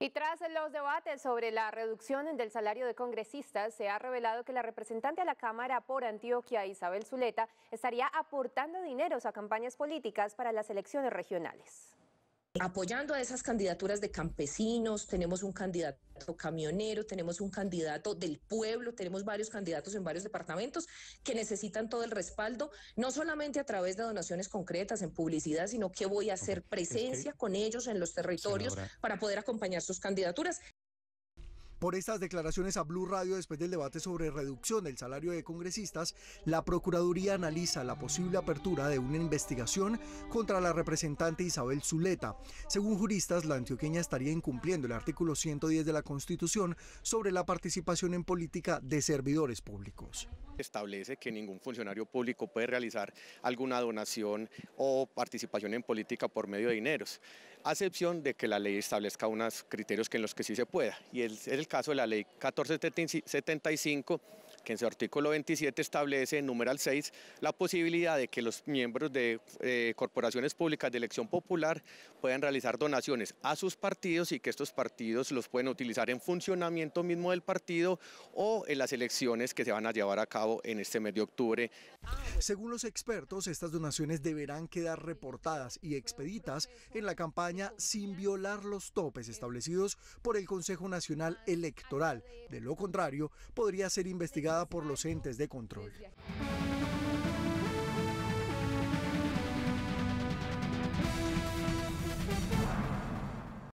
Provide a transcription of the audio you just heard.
Y tras los debates sobre la reducción del salario de congresistas, se ha revelado que la representante a la Cámara por Antioquia, Isabel Zuleta, estaría aportando dineros a campañas políticas para las elecciones regionales apoyando a esas candidaturas de campesinos, tenemos un candidato camionero, tenemos un candidato del pueblo, tenemos varios candidatos en varios departamentos que necesitan todo el respaldo, no solamente a través de donaciones concretas en publicidad, sino que voy a hacer presencia con ellos en los territorios para poder acompañar sus candidaturas. Por estas declaraciones a Blue Radio después del debate sobre reducción del salario de congresistas, la Procuraduría analiza la posible apertura de una investigación contra la representante Isabel Zuleta. Según juristas, la antioqueña estaría incumpliendo el artículo 110 de la Constitución sobre la participación en política de servidores públicos. Establece que ningún funcionario público puede realizar alguna donación o participación en política por medio de dineros, a excepción de que la ley establezca unos criterios que en los que sí se pueda. Y el caso de la ley 1475 que en su artículo 27 establece en numeral 6 la posibilidad de que los miembros de eh, corporaciones públicas de elección popular puedan realizar donaciones a sus partidos y que estos partidos los pueden utilizar en funcionamiento mismo del partido o en las elecciones que se van a llevar a cabo en este mes de octubre. Según los expertos, estas donaciones deberán quedar reportadas y expeditas en la campaña sin violar los topes establecidos por el Consejo Nacional Electoral. De lo contrario, podría ser investigada por los entes de control.